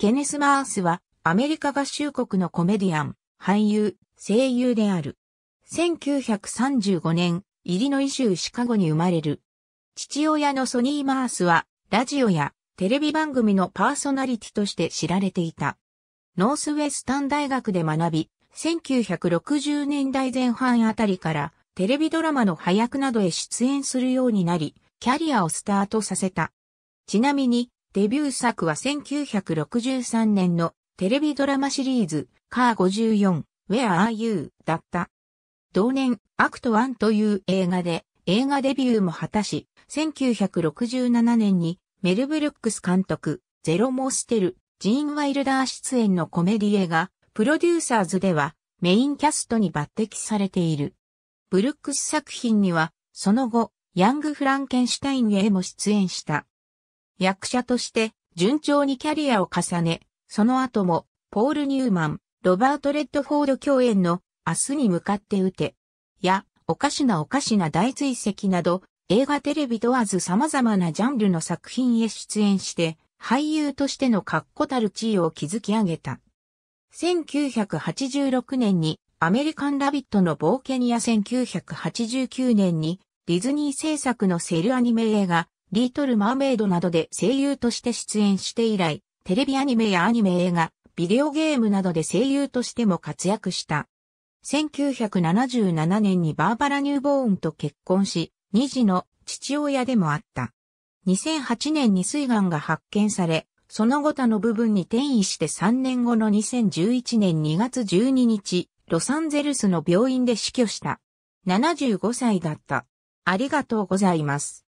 ケネス・マースはアメリカ合衆国のコメディアン、俳優、声優である。1935年、イリノイ州シカゴに生まれる。父親のソニー・マースは、ラジオやテレビ番組のパーソナリティとして知られていた。ノースウェスタン大学で学び、1960年代前半あたりからテレビドラマの配役などへ出演するようになり、キャリアをスタートさせた。ちなみに、デビュー作は1963年のテレビドラマシリーズ、カー54、Where Are You? だった。同年、アクト1という映画で映画デビューも果たし、1967年にメル・ブルックス監督、ゼロ・モステル、ジーン・ワイルダー出演のコメディ映画、プロデューサーズではメインキャストに抜擢されている。ブルックス作品には、その後、ヤング・フランケンシュタインへも出演した。役者として順調にキャリアを重ね、その後も、ポール・ニューマン、ロバート・レッドフォード共演の明日に向かって打て、や、おかしなおかしな大追跡など、映画テレビ問わず様々なジャンルの作品へ出演して、俳優としての確固たる地位を築き上げた。1986年にアメリカンラビットの冒険や1989年にディズニー制作のセルアニメ映画リートル・マーメイドなどで声優として出演して以来、テレビアニメやアニメ映画、ビデオゲームなどで声優としても活躍した。1977年にバーバラ・ニューボーンと結婚し、2児の父親でもあった。2008年に水がが発見され、その後他の部分に転移して3年後の2011年2月12日、ロサンゼルスの病院で死去した。75歳だった。ありがとうございます。